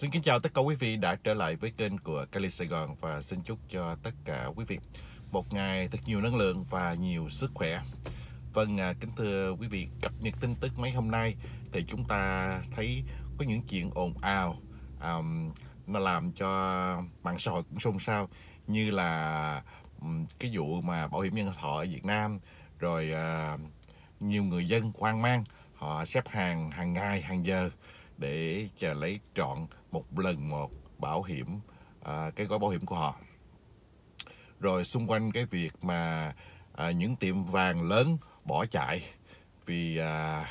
Xin kính chào tất cả quý vị đã trở lại với kênh của Cali Sài Gòn và xin chúc cho tất cả quý vị một ngày thật nhiều năng lượng và nhiều sức khỏe. Vâng, à, kính thưa quý vị, cập nhật tin tức mấy hôm nay thì chúng ta thấy có những chuyện ồn ào um, nó làm cho mạng xã hội cũng xôn xao như là um, cái vụ mà bảo hiểm nhân thọ ở Việt Nam rồi uh, nhiều người dân hoang mang họ xếp hàng hàng ngày hàng giờ để chờ lấy trọn một lần một bảo hiểm à, cái gói bảo hiểm của họ rồi xung quanh cái việc mà à, những tiệm vàng lớn bỏ chạy vì à,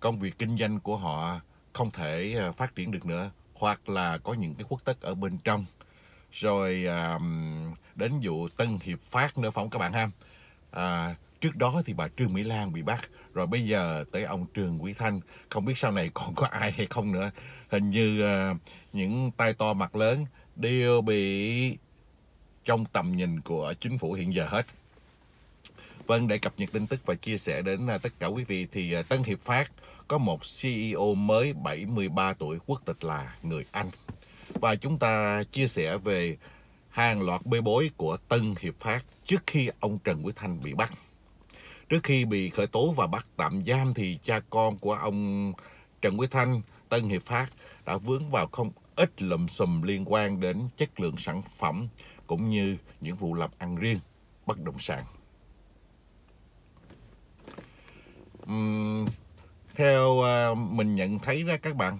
công việc kinh doanh của họ không thể à, phát triển được nữa hoặc là có những cái khuất tất ở bên trong rồi à, đến vụ Tân Hiệp Phát nữa phóng các bạn ha à, Trước đó thì bà Trương Mỹ Lan bị bắt, rồi bây giờ tới ông Trương Quý Thanh. Không biết sau này còn có ai hay không nữa. Hình như uh, những tay to mặt lớn đều bị trong tầm nhìn của chính phủ hiện giờ hết. Vâng, để cập nhật tin tức và chia sẻ đến à, tất cả quý vị thì à, Tân Hiệp Phát có một CEO mới 73 tuổi quốc tịch là người Anh. Và chúng ta chia sẻ về hàng loạt bê bối của Tân Hiệp Phát trước khi ông Trần Quý Thanh bị bắt. Trước khi bị khởi tố và bắt tạm giam thì cha con của ông Trần Quý Thanh, Tân Hiệp Phát đã vướng vào không ít lùm xùm liên quan đến chất lượng sản phẩm cũng như những vụ làm ăn riêng bất động sản. Uhm, theo uh, mình nhận thấy đó các bạn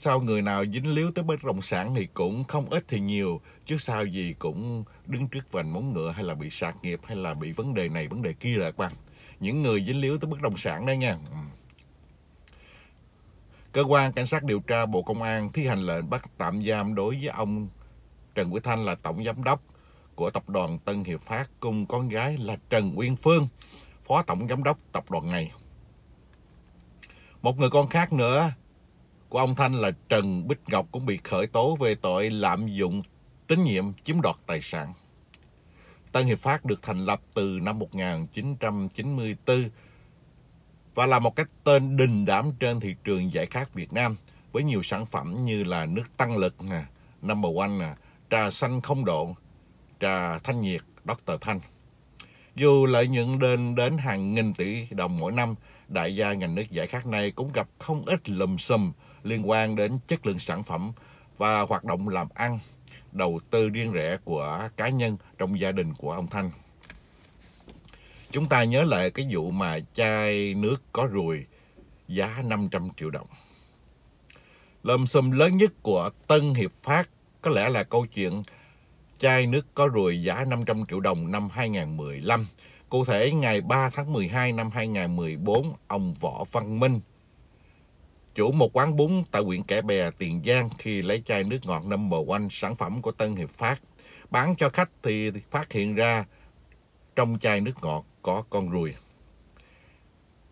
sau người nào dính líu tới bất động sản thì cũng không ít thì nhiều chứ sao gì cũng đứng trước vành móng ngựa hay là bị sạc nghiệp hay là bị vấn đề này vấn đề kia là bạn những người dính líu tới bất động sản đó nha ừ. cơ quan cảnh sát điều tra bộ công an thi hành lệnh bắt tạm giam đối với ông Trần Quý Thanh là tổng giám đốc của tập đoàn Tân Hiệp Phát cùng con gái là Trần Uyên Phương phó tổng giám đốc tập đoàn này một người con khác nữa của ông Thanh là Trần Bích Ngọc cũng bị khởi tố về tội lạm dụng tín nhiệm chiếm đoạt tài sản. Tân Hiệp Phát được thành lập từ năm 1994 và là một cái tên đình đám trên thị trường giải khát Việt Nam với nhiều sản phẩm như là nước tăng lực, nè, number one, trà xanh không độ, trà thanh nhiệt, Dr. Thanh. Dù lợi nhuận đến đến hàng nghìn tỷ đồng mỗi năm, đại gia ngành nước giải khát này cũng gặp không ít lùm xùm liên quan đến chất lượng sản phẩm và hoạt động làm ăn, đầu tư riêng rẽ của cá nhân trong gia đình của ông Thanh. Chúng ta nhớ lại cái vụ mà chai nước có ruồi giá 500 triệu đồng. Lầm xùm lớn nhất của Tân Hiệp Phát có lẽ là câu chuyện chai nước có ruồi giá 500 triệu đồng năm 2015. Cụ thể, ngày 3 tháng 12 năm 2014, ông Võ Văn Minh, chủ một quán bún tại huyện Kẻ Bè, Tiền Giang khi lấy chai nước ngọt number one sản phẩm của Tân Hiệp Phát. Bán cho khách thì phát hiện ra trong chai nước ngọt có con ruồi.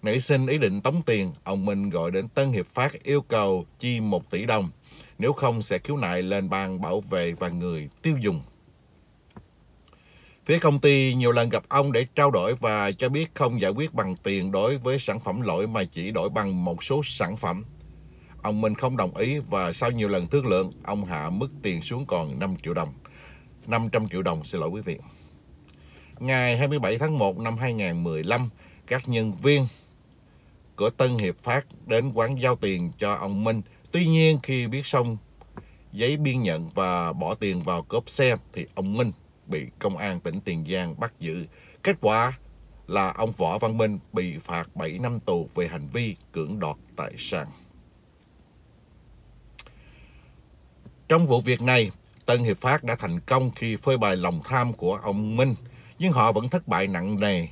Nảy sinh ý định tống tiền, ông Minh gọi đến Tân Hiệp Phát yêu cầu chi 1 tỷ đồng, nếu không sẽ khiếu nại lên ban bảo vệ và người tiêu dùng. Phía công ty nhiều lần gặp ông để trao đổi và cho biết không giải quyết bằng tiền đối với sản phẩm lỗi mà chỉ đổi bằng một số sản phẩm. Ông Minh không đồng ý và sau nhiều lần thương lượng, ông hạ mức tiền xuống còn 5 triệu đồng. 500 triệu đồng xin lỗi quý vị. Ngày 27 tháng 1 năm 2015, các nhân viên của Tân Hiệp Phát đến quán giao tiền cho ông Minh. Tuy nhiên khi biết xong giấy biên nhận và bỏ tiền vào cốp xe thì ông Minh bị công an tỉnh Tiền Giang bắt giữ. Kết quả là ông Võ Văn Minh bị phạt 7 năm tù về hành vi cưỡng đoạt tài sản. Trong vụ việc này, Tân Hiệp pháp đã thành công khi phơi bày lòng tham của ông Minh, nhưng họ vẫn thất bại nặng nề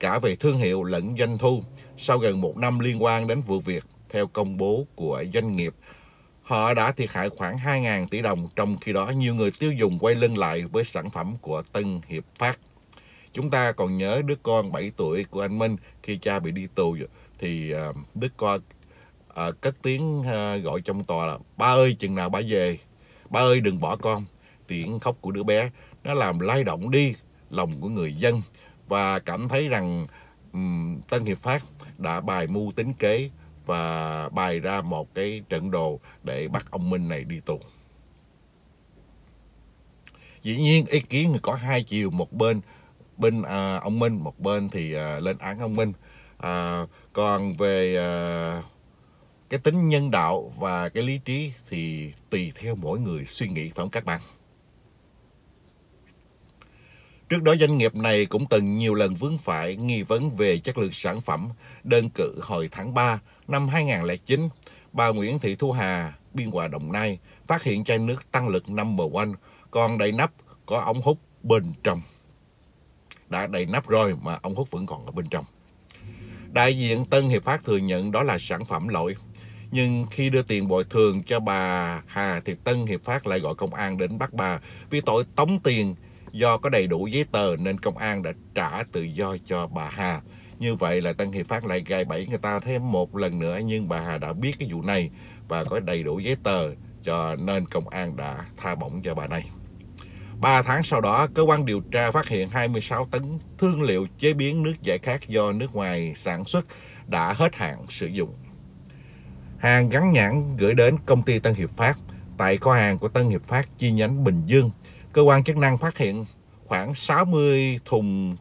cả về thương hiệu lẫn doanh thu sau gần một năm liên quan đến vụ việc theo công bố của doanh nghiệp Họ đã thiệt hại khoảng 2.000 tỷ đồng, trong khi đó nhiều người tiêu dùng quay lưng lại với sản phẩm của Tân Hiệp Phát. Chúng ta còn nhớ đứa con 7 tuổi của anh Minh khi cha bị đi tù thì à, đứa con à, cất tiếng à, gọi trong tòa là ba ơi chừng nào ba về ba ơi đừng bỏ con tiếng khóc của đứa bé nó làm lay động đi lòng của người dân và cảm thấy rằng um, tân hiệp phát đã bài mưu tính kế và bày ra một cái trận đồ để bắt ông Minh này đi tù. Dĩ nhiên ý kiến có hai chiều, một bên bên à, ông Minh, một bên thì à, lên án ông Minh. À, còn về à, cái tính nhân đạo và cái lý trí thì tùy theo mỗi người suy nghĩ phải không các bạn? Trước đó doanh nghiệp này cũng từng nhiều lần vướng phải nghi vấn về chất lượng sản phẩm, đơn cử hồi tháng 3 Năm 2009, bà Nguyễn Thị Thu Hà, Biên Hòa Đồng Nai, phát hiện chai nước tăng lực number one còn đầy nắp có ống hút bên trong. Đã đầy nắp rồi mà ống hút vẫn còn ở bên trong. Đại diện Tân Hiệp Phát thừa nhận đó là sản phẩm lỗi. Nhưng khi đưa tiền bồi thường cho bà Hà thì Tân Hiệp Phát lại gọi công an đến bắt bà vì tội tống tiền do có đầy đủ giấy tờ nên công an đã trả tự do cho bà Hà như vậy là Tân Hiệp Phát lại gài bẫy người ta thêm một lần nữa nhưng bà Hà đã biết cái vụ này và có đầy đủ giấy tờ cho nên công an đã tha bổng cho bà này. 3 tháng sau đó, cơ quan điều tra phát hiện 26 tấn thương liệu chế biến nước giải khát do nước ngoài sản xuất đã hết hạn sử dụng. Hàng gắn nhãn gửi đến công ty Tân Hiệp Phát tại kho hàng của Tân Hiệp Phát chi nhánh Bình Dương. Cơ quan chức năng phát hiện khoảng 60 thùng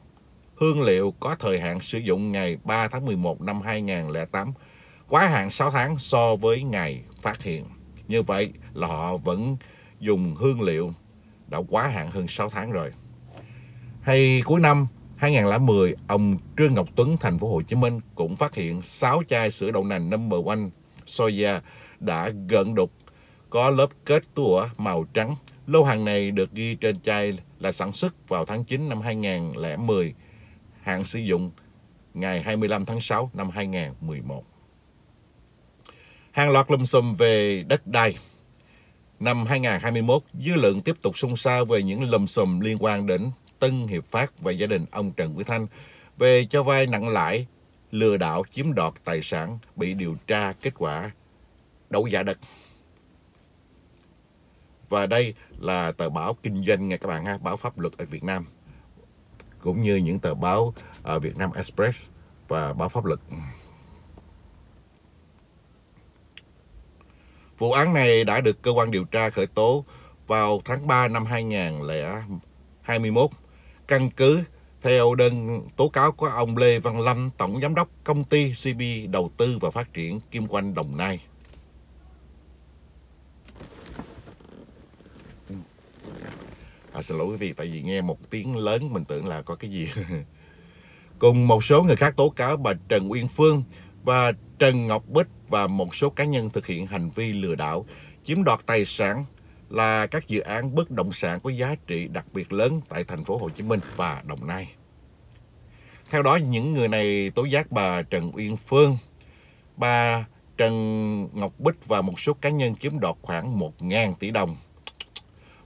hương liệu có thời hạn sử dụng ngày 3 tháng 11 năm 2008, quá hạn 6 tháng so với ngày phát hiện. Như vậy là họ vẫn dùng hương liệu đã quá hạn hơn 6 tháng rồi. Hay cuối năm 2010, ông Trương Ngọc Tuấn thành phố Hồ Chí Minh cũng phát hiện 6 chai sữa đậu nành number one soya đã gần đục có lớp kết tủa màu trắng. Lô hàng này được ghi trên chai là sản xuất vào tháng 9 năm 2010 hạn sử dụng ngày 25 tháng 6 năm 2011. Hàng loạt lùm xùm về đất đai. Năm 2021, dư luận tiếp tục xung xao về những lùm xùm liên quan đến Tân Hiệp Phát và gia đình ông Trần Quý Thanh về cho vay nặng lãi, lừa đảo chiếm đoạt tài sản bị điều tra kết quả đấu giá đất. Và đây là tờ báo kinh doanh nha các bạn ha, báo pháp luật ở Việt Nam cũng như những tờ báo uh, Việt Nam Express và báo pháp luật. Vụ án này đã được cơ quan điều tra khởi tố vào tháng 3 năm 2021, căn cứ theo đơn tố cáo của ông Lê Văn Lâm, Tổng Giám đốc Công ty CB Đầu tư và Phát triển Kim Quanh Đồng Nai. à, xin lỗi quý vị tại vì nghe một tiếng lớn mình tưởng là có cái gì cùng một số người khác tố cáo bà Trần Uyên Phương và Trần Ngọc Bích và một số cá nhân thực hiện hành vi lừa đảo chiếm đoạt tài sản là các dự án bất động sản có giá trị đặc biệt lớn tại thành phố Hồ Chí Minh và Đồng Nai. Theo đó, những người này tố giác bà Trần Uyên Phương, bà Trần Ngọc Bích và một số cá nhân chiếm đoạt khoảng 1.000 tỷ đồng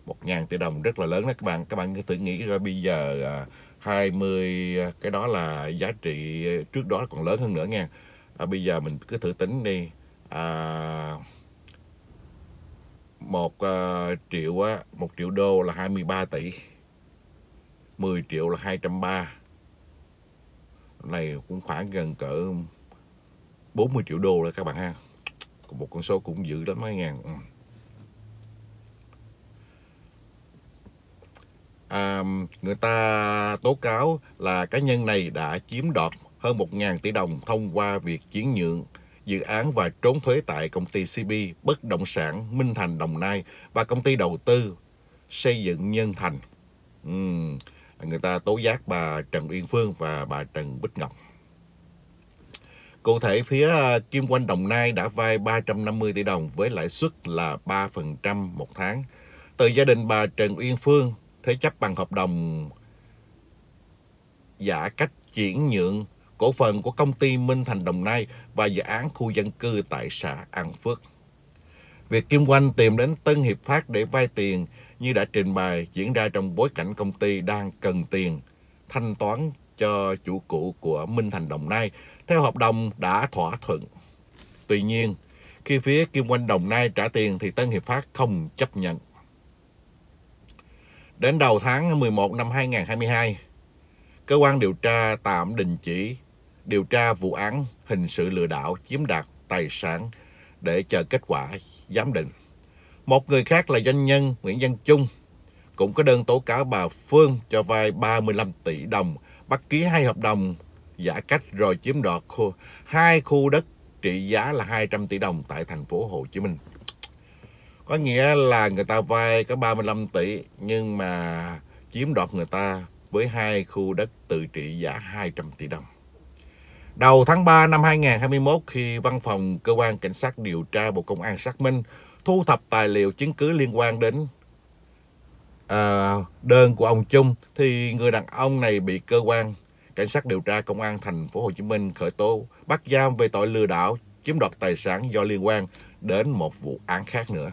một ngàn tỷ đồng rất là lớn đó các bạn các bạn tự nghĩ ra bây giờ à, 20 à, cái đó là giá trị trước đó còn lớn hơn nữa nha à, bây giờ mình cứ thử tính đi à, một uh, triệu á, một triệu đô là 23 tỷ 10 triệu là 230 này cũng khoảng gần cỡ 40 triệu đô rồi các bạn ha một con số cũng dữ lắm mấy ngàn à, người ta tố cáo là cá nhân này đã chiếm đoạt hơn 1.000 tỷ đồng thông qua việc chuyển nhượng dự án và trốn thuế tại công ty CB Bất Động Sản Minh Thành Đồng Nai và công ty đầu tư xây dựng Nhân Thành. Uhm, người ta tố giác bà Trần Uyên Phương và bà Trần Bích Ngọc. Cụ thể, phía à, Kim Quanh Đồng Nai đã vay 350 tỷ đồng với lãi suất là 3% một tháng. Từ gia đình bà Trần Uyên Phương, thế chấp bằng hợp đồng giả cách chuyển nhượng cổ phần của công ty Minh Thành Đồng Nai và dự án khu dân cư tại xã An Phước. Việc Kim Oanh tìm đến Tân Hiệp Phát để vay tiền như đã trình bày diễn ra trong bối cảnh công ty đang cần tiền thanh toán cho chủ cũ của Minh Thành Đồng Nai theo hợp đồng đã thỏa thuận. Tuy nhiên, khi phía Kim Oanh Đồng Nai trả tiền thì Tân Hiệp Phát không chấp nhận. Đến đầu tháng 11 năm 2022, cơ quan điều tra tạm đình chỉ điều tra vụ án hình sự lừa đảo chiếm đoạt tài sản để chờ kết quả giám định. Một người khác là doanh nhân Nguyễn Văn Trung cũng có đơn tố cáo bà Phương cho vay 35 tỷ đồng, bắt ký hai hợp đồng giả cách rồi chiếm đoạt khu, hai khu đất trị giá là 200 tỷ đồng tại thành phố Hồ Chí Minh có nghĩa là người ta vay có 35 tỷ nhưng mà chiếm đoạt người ta với hai khu đất tự trị giá 200 tỷ đồng. Đầu tháng 3 năm 2021 khi văn phòng cơ quan cảnh sát điều tra Bộ Công an xác minh thu thập tài liệu chứng cứ liên quan đến à, đơn của ông Trung thì người đàn ông này bị cơ quan cảnh sát điều tra công an thành phố Hồ Chí Minh khởi tố bắt giam về tội lừa đảo chiếm đoạt tài sản do liên quan đến một vụ án khác nữa.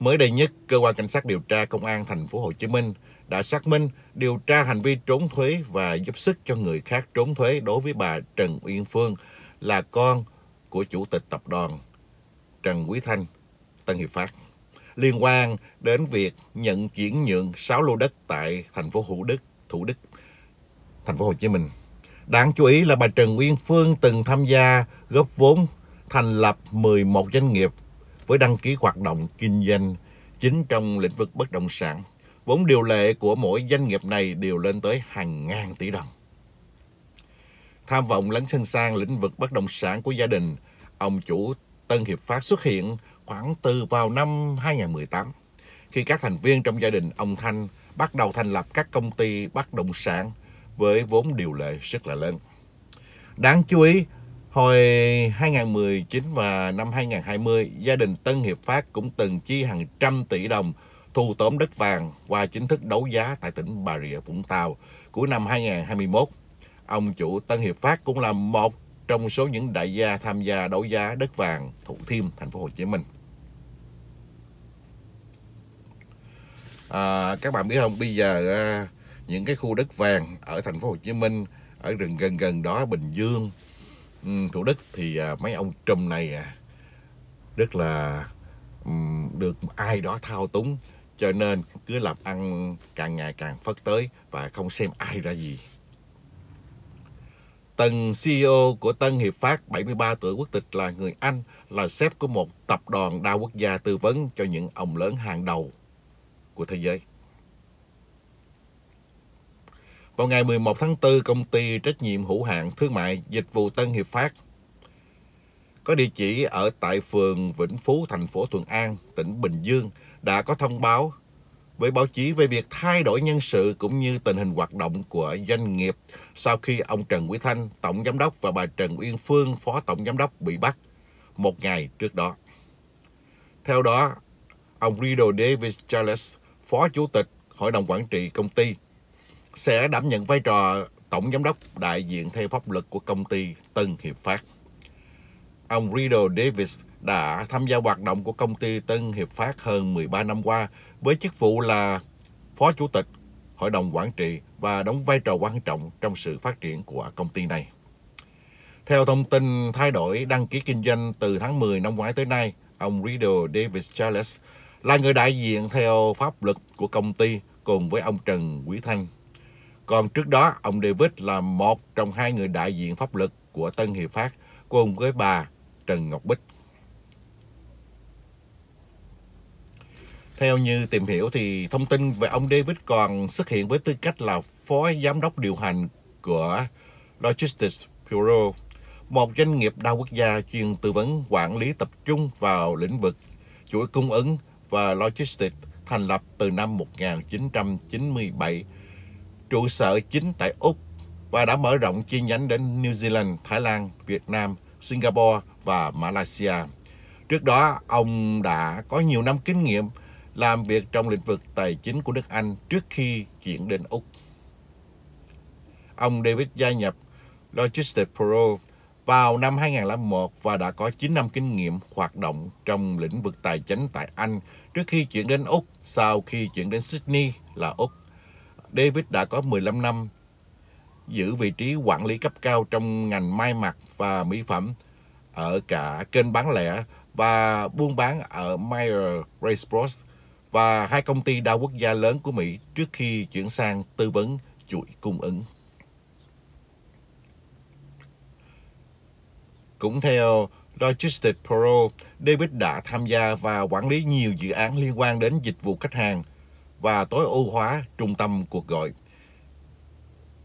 Mới đây nhất, cơ quan cảnh sát điều tra công an thành phố Hồ Chí Minh đã xác minh điều tra hành vi trốn thuế và giúp sức cho người khác trốn thuế đối với bà Trần Uyên Phương là con của chủ tịch tập đoàn Trần Quý Thanh Tân Hiệp Phát liên quan đến việc nhận chuyển nhượng 6 lô đất tại thành phố thủ Đức, Thủ Đức, thành phố Hồ Chí Minh. Đáng chú ý là bà Trần Uyên Phương từng tham gia góp vốn thành lập 11 doanh nghiệp với đăng ký hoạt động kinh doanh chính trong lĩnh vực bất động sản. Vốn điều lệ của mỗi doanh nghiệp này đều lên tới hàng ngàn tỷ đồng. Tham vọng lấn sân sang lĩnh vực bất động sản của gia đình, ông chủ Tân Hiệp Phát xuất hiện khoảng từ vào năm 2018, khi các thành viên trong gia đình ông Thanh bắt đầu thành lập các công ty bất động sản với vốn điều lệ rất là lớn. Đáng chú ý Hồi 2019 và năm 2020, gia đình Tân Hiệp Phát cũng từng chi hàng trăm tỷ đồng thu tóm đất vàng qua chính thức đấu giá tại tỉnh Bà Rịa Vũng Tàu cuối năm 2021. Ông chủ Tân Hiệp Phát cũng là một trong số những đại gia tham gia đấu giá đất vàng Thủ Thiêm, thành phố Hồ Chí Minh. À, các bạn biết không, bây giờ à, những cái khu đất vàng ở thành phố Hồ Chí Minh, ở rừng gần gần đó Bình Dương, Ừ, Thủ Đức thì à, mấy ông trùm này à, rất là ừ, được ai đó thao túng cho nên cứ làm ăn càng ngày càng phất tới và không xem ai ra gì. Tân CEO của Tân Hiệp Phát, 73 tuổi quốc tịch là người Anh, là sếp của một tập đoàn đa quốc gia tư vấn cho những ông lớn hàng đầu của thế giới. Vào ngày 11 tháng 4, công ty trách nhiệm hữu hạn thương mại dịch vụ Tân Hiệp Phát có địa chỉ ở tại phường Vĩnh Phú, thành phố Thuận An, tỉnh Bình Dương đã có thông báo với báo chí về việc thay đổi nhân sự cũng như tình hình hoạt động của doanh nghiệp sau khi ông Trần Quý Thanh, Tổng Giám đốc và bà Trần Uyên Phương, Phó Tổng Giám đốc bị bắt một ngày trước đó. Theo đó, ông Rido Davis Charles, Phó Chủ tịch Hội đồng Quản trị Công ty sẽ đảm nhận vai trò tổng giám đốc đại diện theo pháp luật của công ty Tân Hiệp Phát. Ông Riddle Davis đã tham gia hoạt động của công ty Tân Hiệp Phát hơn 13 năm qua với chức vụ là Phó Chủ tịch Hội đồng Quản trị và đóng vai trò quan trọng trong sự phát triển của công ty này. Theo thông tin thay đổi đăng ký kinh doanh từ tháng 10 năm ngoái tới nay, ông Riddle Davis Charles là người đại diện theo pháp luật của công ty cùng với ông Trần Quý Thanh, còn trước đó, ông David là một trong hai người đại diện pháp luật của Tân Hiệp Phát cùng với bà Trần Ngọc Bích. Theo như tìm hiểu thì thông tin về ông David còn xuất hiện với tư cách là phó giám đốc điều hành của Logistics Bureau, một doanh nghiệp đa quốc gia chuyên tư vấn quản lý tập trung vào lĩnh vực chuỗi cung ứng và logistics thành lập từ năm 1997 trụ sở chính tại Úc và đã mở rộng chi nhánh đến New Zealand, Thái Lan, Việt Nam, Singapore và Malaysia. Trước đó, ông đã có nhiều năm kinh nghiệm làm việc trong lĩnh vực tài chính của nước Anh trước khi chuyển đến Úc. Ông David gia nhập Logistics Pro vào năm 2001 và đã có 9 năm kinh nghiệm hoạt động trong lĩnh vực tài chính tại Anh trước khi chuyển đến Úc sau khi chuyển đến Sydney là Úc. David đã có 15 năm giữ vị trí quản lý cấp cao trong ngành may mặc và mỹ phẩm ở cả kênh bán lẻ và buôn bán ở Meyer Bros. và hai công ty đa quốc gia lớn của Mỹ trước khi chuyển sang tư vấn chuỗi cung ứng. Cũng theo Logistics Pro, David đã tham gia và quản lý nhiều dự án liên quan đến dịch vụ khách hàng và tối ưu hóa trung tâm cuộc gọi.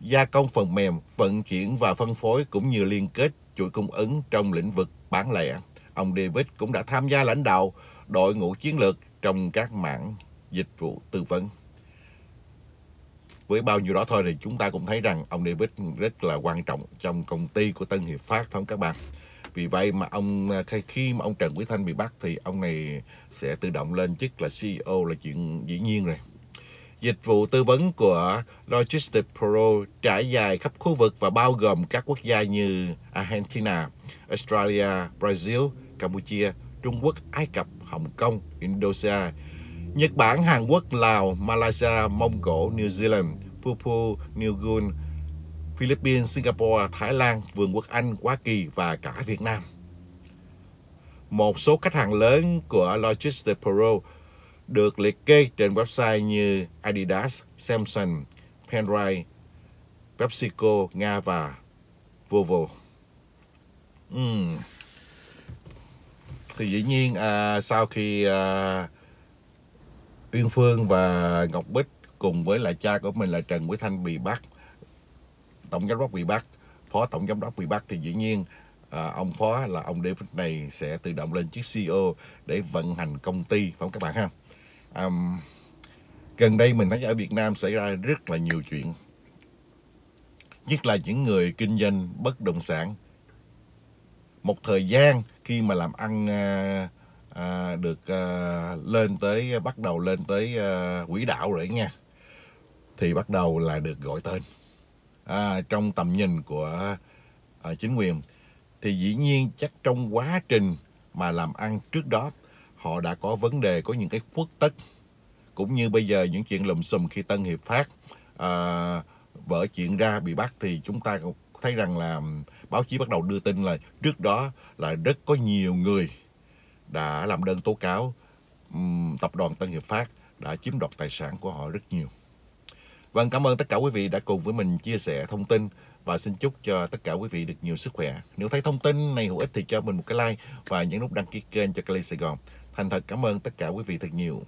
Gia công phần mềm, vận chuyển và phân phối cũng như liên kết chuỗi cung ứng trong lĩnh vực bán lẻ. Ông David cũng đã tham gia lãnh đạo đội ngũ chiến lược trong các mảng dịch vụ tư vấn. Với bao nhiêu đó thôi thì chúng ta cũng thấy rằng ông David rất là quan trọng trong công ty của Tân Hiệp Phát phải không các bạn? vì vậy mà ông à, khi mà ông Trần Quý Thanh bị bắt thì ông này sẽ tự động lên chức là CEO là chuyện dĩ nhiên rồi dịch vụ tư vấn của Logistics Pro trải dài khắp khu vực và bao gồm các quốc gia như Argentina, Australia, Brazil, Campuchia, Trung Quốc, Ai Cập, Hồng Kông, Indonesia, Nhật Bản, Hàn Quốc, Lào, Malaysia, Mông Cổ, New Zealand, Papua New Guinea, Philippines, Singapore, Thái Lan, Vương quốc Anh, Hoa Kỳ và cả Việt Nam. Một số khách hàng lớn của Logistics Pro được liệt kê trên website như Adidas, Samsung, Penrite, PepsiCo, Nga và Volvo. Uhm. Thì dĩ nhiên à, sau khi à, Uyên Phương và Ngọc Bích cùng với lại cha của mình là Trần Quý Thanh bị bắt tổng giám đốc Vinabat phó tổng giám đốc Vinabat thì dĩ nhiên à, ông phó là ông David này sẽ tự động lên chiếc CEO để vận hành công ty phải không các bạn ha um, gần đây mình thấy ở Việt Nam xảy ra rất là nhiều chuyện nhất là những người kinh doanh bất động sản một thời gian khi mà làm ăn à, à, được à, lên tới bắt đầu lên tới à, quỹ đạo rồi nha thì bắt đầu là được gọi tên à, trong tầm nhìn của à, chính quyền thì dĩ nhiên chắc trong quá trình mà làm ăn trước đó họ đã có vấn đề có những cái khuất tất cũng như bây giờ những chuyện lùm xùm khi Tân Hiệp Phát à, vỡ chuyện ra bị bắt thì chúng ta cũng thấy rằng là báo chí bắt đầu đưa tin là trước đó là rất có nhiều người đã làm đơn tố cáo um, tập đoàn Tân Hiệp Phát đã chiếm đoạt tài sản của họ rất nhiều. Vâng, cảm ơn tất cả quý vị đã cùng với mình chia sẻ thông tin và xin chúc cho tất cả quý vị được nhiều sức khỏe. Nếu thấy thông tin này hữu ích thì cho mình một cái like và nhấn nút đăng ký kênh cho Cali Sài Gòn. Thành thật cảm ơn tất cả quý vị thật nhiều.